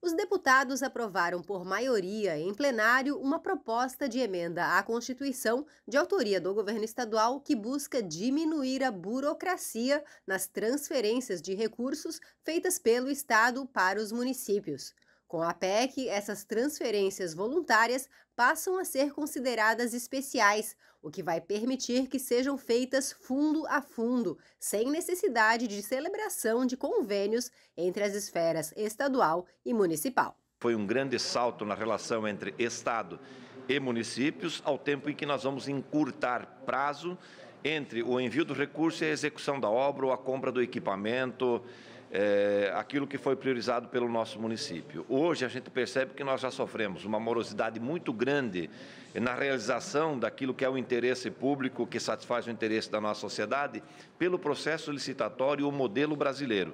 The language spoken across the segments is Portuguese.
Os deputados aprovaram por maioria em plenário uma proposta de emenda à Constituição de autoria do governo estadual que busca diminuir a burocracia nas transferências de recursos feitas pelo Estado para os municípios. Com a PEC, essas transferências voluntárias passam a ser consideradas especiais, o que vai permitir que sejam feitas fundo a fundo, sem necessidade de celebração de convênios entre as esferas estadual e municipal. Foi um grande salto na relação entre Estado e municípios, ao tempo em que nós vamos encurtar prazo entre o envio do recurso e a execução da obra ou a compra do equipamento é, aquilo que foi priorizado pelo nosso município. Hoje a gente percebe que nós já sofremos uma morosidade muito grande na realização daquilo que é o interesse público, que satisfaz o interesse da nossa sociedade, pelo processo licitatório o modelo brasileiro.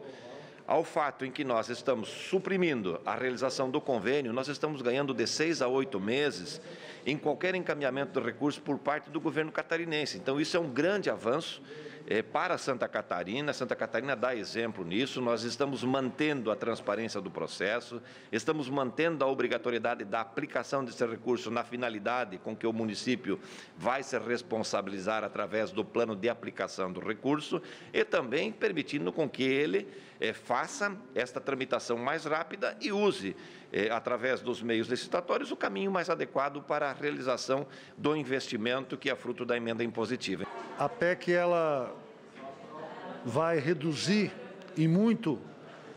Ao fato em que nós estamos suprimindo a realização do convênio, nós estamos ganhando de seis a oito meses em qualquer encaminhamento de recursos por parte do governo catarinense. Então, isso é um grande avanço é, para Santa Catarina. Santa Catarina dá exemplo nisso. Nós estamos mantendo a transparência do processo, estamos mantendo a obrigatoriedade da aplicação desse recurso na finalidade com que o município vai se responsabilizar através do plano de aplicação do recurso e também permitindo com que ele é, faça esta tramitação mais rápida e use, é, através dos meios licitatórios, o caminho mais adequado para a realização do investimento que é fruto da emenda impositiva. A PEC ela vai reduzir e muito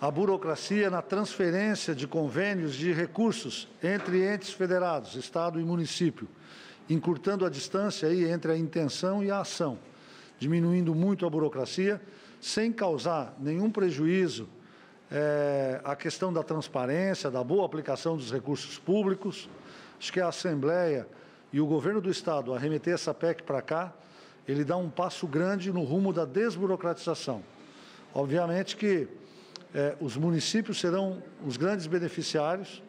a burocracia na transferência de convênios de recursos entre entes federados, Estado e município, encurtando a distância aí entre a intenção e a ação, diminuindo muito a burocracia, sem causar nenhum prejuízo é, à questão da transparência, da boa aplicação dos recursos públicos. Acho que a Assembleia e o Governo do Estado arremeter essa PEC para cá ele dá um passo grande no rumo da desburocratização. Obviamente que é, os municípios serão os grandes beneficiários,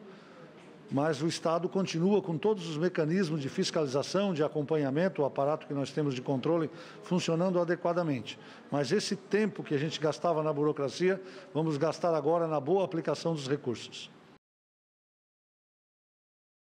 mas o Estado continua com todos os mecanismos de fiscalização, de acompanhamento, o aparato que nós temos de controle funcionando adequadamente. Mas esse tempo que a gente gastava na burocracia, vamos gastar agora na boa aplicação dos recursos.